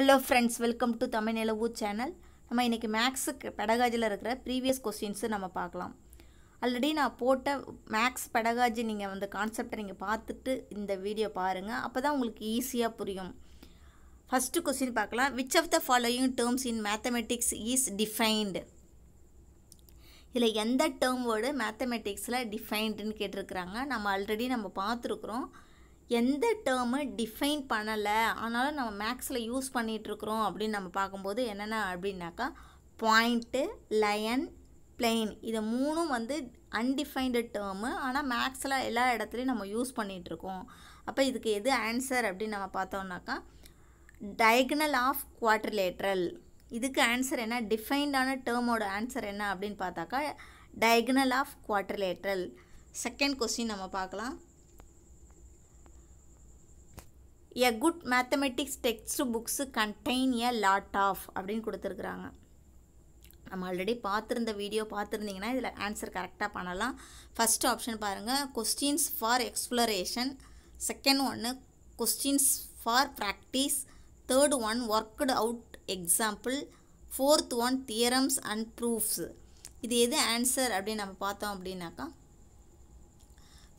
Hello friends welcome to Tamil Nilavu channel நம்ம இன்றைக்கி மேக்ஸுக்கு பெடகாஜியில் இருக்கிற ப்ரீவியஸ் கொஸ்டின்ஸு நம்ம பார்க்கலாம் ஆல்ரெடி நான் போட்ட மேக்ஸ் பெடகாஜி நீங்கள் வந்து கான்செப்டை நீங்கள் பார்த்துட்டு இந்த வீடியோ பாருங்கள் அப்போ தான் உங்களுக்கு ஈஸியாக புரியும் ஃபஸ்ட்டு கொஸ்டின் பார்க்கலாம் which of the following terms in mathematics is defined இதில் எந்த டேர்ம் வேர்டு மேத்தமெட்டிக்ஸில் டிஃபைன்டுன்னு கேட்டிருக்கிறாங்க நம்ம ஆல்ரெடி நம்ம பார்த்துருக்குறோம் எந்த டேர்மு டிஃபைன் பண்ணலை ஆனாலும் நம்ம மேக்ஸில் யூஸ் பண்ணிகிட்ருக்குறோம் அப்படின்னு நம்ம பார்க்கும்போது என்னென்ன அப்படின்னாக்கா பாயிண்ட்டு லயன் பிளெயின் இது மூணும் வந்து அன்டிஃபைன்டு டேர்மு ஆனால் மேக்ஸில் எல்லா இடத்துலையும் நம்ம யூஸ் பண்ணிகிட்ருக்கோம் அப்போ இதுக்கு எது ஆன்சர் அப்படின்னு நம்ம பார்த்தோம்னாக்கா டயக்னல் ஆஃப் குவாட்ரிலேட்ரல் இதுக்கு ஆன்சர் என்ன டிஃபைன்டான டேர்மோட ஆன்சர் என்ன அப்படின்னு பார்த்தாக்கா diagonal of quadrilateral second question நம்ம பார்க்கலாம் a good mathematics text books contain a lot of அப்படின்னு கொடுத்துருக்குறாங்க நம்ம ஆல்ரெடி பார்த்துருந்த வீடியோ பார்த்துருந்தீங்கன்னா இதில் ஆன்சர் கரெக்டாக பண்ணலாம் ஃபஸ்ட் ஆப்ஷன் பாருங்கள் கொஸ்டின்ஸ் ஃபார் எக்ஸ்ப்ளரேஷன் செகண்ட் ஒன்று questions for practice third one worked out example fourth one theorems and proofs இது எது ஆன்சர் அப்படின்னு நம்ம பார்த்தோம் அப்படின்னாக்கா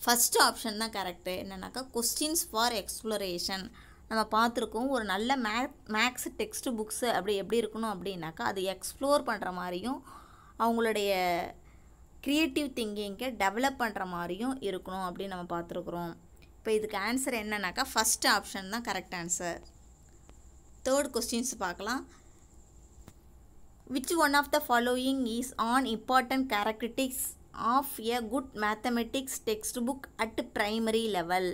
ஃபஸ்ட்டு ஆப்ஷன் தான் கரெக்டு என்னென்னாக்கா கொஸ்டின்ஸ் ஃபார் எக்ஸ்ப்ளரேஷன் நம்ம பார்த்துருக்கோம் ஒரு நல்ல மேக் மேக்ஸ் டெக்ஸ்ட் புக்ஸு அப்படி எப்படி இருக்கணும் அப்படின்னாக்கா அது எக்ஸ்ப்ளோர் பண்ணுற மாதிரியும் அவங்களுடைய க்ரியேட்டிவ் திங்கிங்கை டெவலப் பண்ணுற மாதிரியும் இருக்கணும் அப்படின்னு நம்ம பார்த்துருக்குறோம் இப்போ இதுக்கு ஆன்சர் என்னன்னாக்கா ஃபஸ்ட் ஆப்ஷன் தான் கரெக்ட் ஆன்சர் தேர்ட் கொஸ்டின்ஸ் பார்க்கலாம் which one of the following is an important characteristics of a good mathematics text book at primary level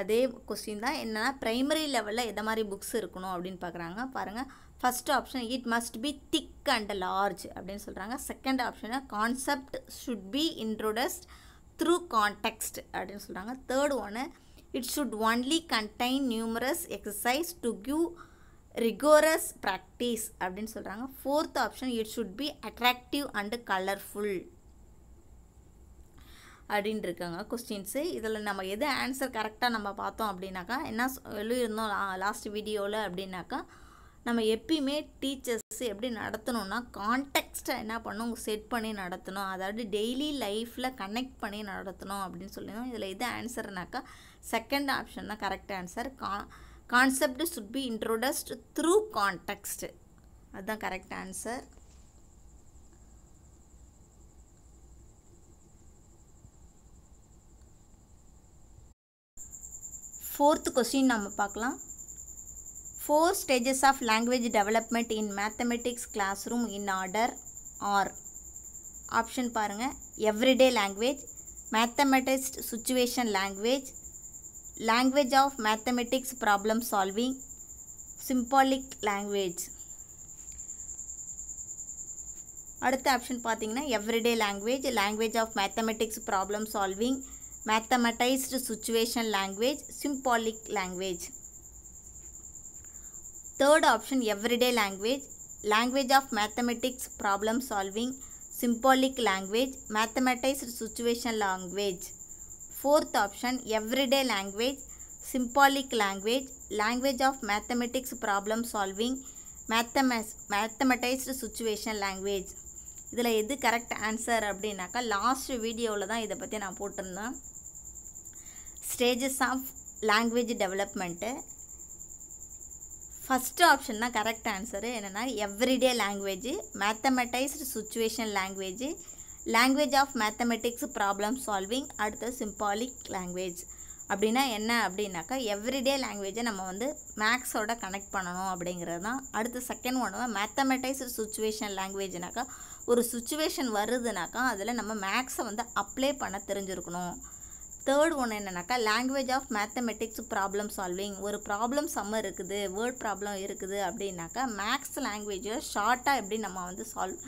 அதே கொஸ்டின் தான் என்னென்னா ப்ரைமரி லெவலில் எதை மாதிரி புக்ஸ் இருக்கணும் அப்படின்னு பார்க்குறாங்க பாருங்கள் first option it must be thick and large அப்படின்னு சொல்கிறாங்க second option concept should be introduced through context அப்படின்னு சொல்கிறாங்க தேர்ட் ஒன்று it should only contain numerous exercise to give rigorous practice அப்படின்னு சொல்கிறாங்க fourth option it should be attractive and colourful அப்படின்ட்டு இருக்காங்க questions இதில் நம்ம எது ஆன்சர் கரெக்டாக நம்ம பார்த்தோம் அப்படின்னாக்கா என்ன எழுதியிருந்தோம் லாஸ்ட் வீடியோவில் அப்படின்னாக்கா நம்ம எப்பயுமே டீச்சர்ஸ் எப்படி நடத்தணும்னா கான்டெக்ட்டை என்ன பண்ணும் செட் பண்ணி நடத்தணும் அதாவது டெய்லி லைஃப்பில் கனெக்ட் பண்ணி நடத்தணும் அப்படின்னு சொல்லியிருந்தோம் இதில் எது ஆன்சர்னாக்கா செகண்ட் ஆப்ஷன் தான் கரெக்ட் ஆன்சர் கா concept should be introduced through context அதுதான் கரெக்ட் ஆன்சர் ஃபோர்த் கொஸ்டின் நம்ம பார்க்கலாம் four stages of language development in mathematics classroom in order are option பாருங்கள் everyday language mathematised situation language language of mathematics problem solving symbolic language அடுத்த option பார்த்தீங்கன்னா everyday language language of mathematics problem solving mathematized situation language, symbolic language. Third option, everyday language, language of mathematics, problem solving, symbolic language, mathematized situation language. Fourth option, everyday language, symbolic language, language of mathematics, problem solving, mathemat mathematized situation language. இதில் எது correct answer அப்படின்னாக்கா last வீடியோவில் தான் இதை பற்றி நான் போட்டிருந்தேன் stages of language development first option தான் கரெக்ட் ஆன்சரு என்னென்னா everyday language mathematised situation language language of mathematics problem solving அடுத்த சிம்பாலிக் லாங்குவேஜ் அப்படின்னா என்ன அப்படின்னாக்கா எவ்ரிடே லாங்குவேஜை நம்ம வந்து மேக்ஸோட கனெக்ட் பண்ணணும் அப்படிங்கிறது தான் அடுத்த செகண்ட் ஒன்று மேத்தமெட்டைஸ்டு சுச்சுவேஷன் லாங்குவேஜ்னாக்கா ஒரு சுச்சுவேஷன் வருதுனாக்கா அதில் நம்ம மேக்ஸை வந்து அப்ளை பண்ண தெரிஞ்சுருக்கணும் தேர்ட் ஒன்று என்னென்னாக்கா language of mathematics problem solving ஒரு ப்ராப்ளம் சம்மர் இருக்குது வேர்ட் ப்ராப்ளம் இருக்குது அப்படின்னாக்கா மேக்ஸ் லாங்குவேஜை ஷார்ட்டாக எப்படி நம்ம வந்து சால்வ்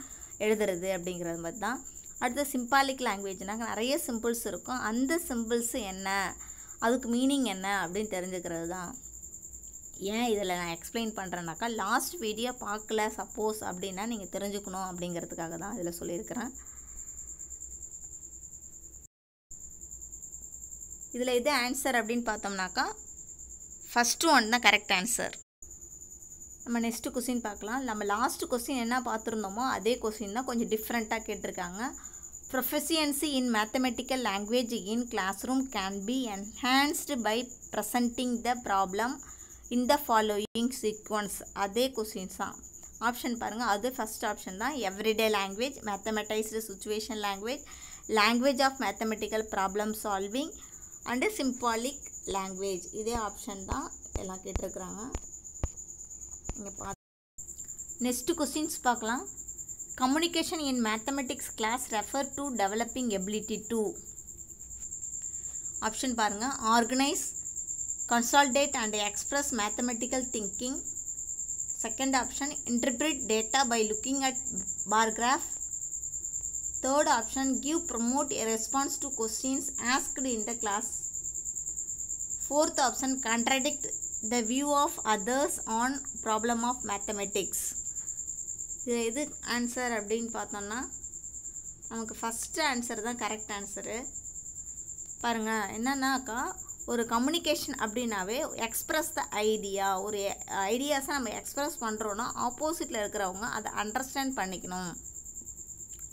எழுதுறது அப்படிங்கிறது மாதிரி தான் அடுத்து சிம்பாலிக் லாங்குவேஜ்னாக்க நிறைய சிம்பிள்ஸ் இருக்கும் அந்த சிம்பிள்ஸ் என்ன அதுக்கு மீனிங் என்ன அப்படின்னு தெரிஞ்சுக்கிறது தான் ஏன் இதில் நான் எக்ஸ்பிளைன் பண்ணுறேன்னாக்கா லாஸ்ட் வீடியோ பார்க்கல சப்போஸ் அப்படின்னா நீங்கள் தெரிஞ்சுக்கணும் அப்படிங்கிறதுக்காக தான் இதில் சொல்லியிருக்கிறேன் இதில் எது ஆன்சர் அப்படின்னு பார்த்தோம்னாக்கா ஃபஸ்ட்டு ஒன் தான் கரெக்ட் ஆன்சர் நம்ம நெக்ஸ்ட்டு கொஸ்டின் பார்க்கலாம் நம்ம லாஸ்ட்டு கொஸ்டின் என்ன பார்த்துருந்தோமோ அதே கொஸ்டின் தான் கொஞ்சம் டிஃப்ரெண்ட்டாக கேட்டிருக்காங்க proficiency in mathematical language in classroom can be enhanced by presenting the problem in the following sequence அதே கொஸ்டின்ஸ் தான் ஆப்ஷன் பாருங்கள் அது ஃபஸ்ட் ஆப்ஷன் தான் everyday language mathematised situation language language of mathematical problem solving and symbolic language இதே option தான் எல்லாம் கேட்டிருக்கிறாங்க நீங்கள் பார்த்து நெக்ஸ்ட் கொஸ்டின்ஸ் பார்க்கலாம் communication in mathematics class refer to developing ability to option பாருங்கள் organise consolidate and express mathematical thinking second option interpret data by looking at bar graph third option give promote a response to questions asked in the class. Fourth option, contradict the view of others on problem of mathematics. இது எது answer அப்படின்னு பார்த்தோன்னா நமக்கு first answer தான் correct answer பாருங்கள் என்னன்னாக்கா ஒரு communication அப்படின்னாவே எக்ஸ்ப்ரெஸ் த ஐடியா ஒரு ஐடியாஸை நம்ம எக்ஸ்ப்ரெஸ் பண்ணுறோன்னா ஆப்போசிட்டில் இருக்கிறவங்க அதை அண்டர்ஸ்டாண்ட் பண்ணிக்கணும்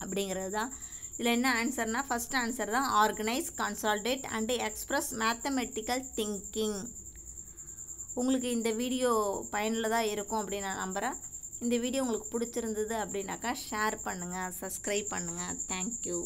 அப்படிங்கிறது தான் இதில் என்ன ஆன்சர்னால் ஃபஸ்ட் ஆன்சர் தான் organise consolidate and express mathematical thinking உங்களுக்கு இந்த வீடியோ பயனுள்ளதாக இருக்கும் அப்படின்னு நான் நம்புகிறேன் இந்த வீடியோ உங்களுக்கு பிடிச்சிருந்தது அப்படின்னாக்கா ஷேர் பண்ணுங்கள் சப்ஸ்கிரைப் பண்ணுங்கள் தேங்க்யூ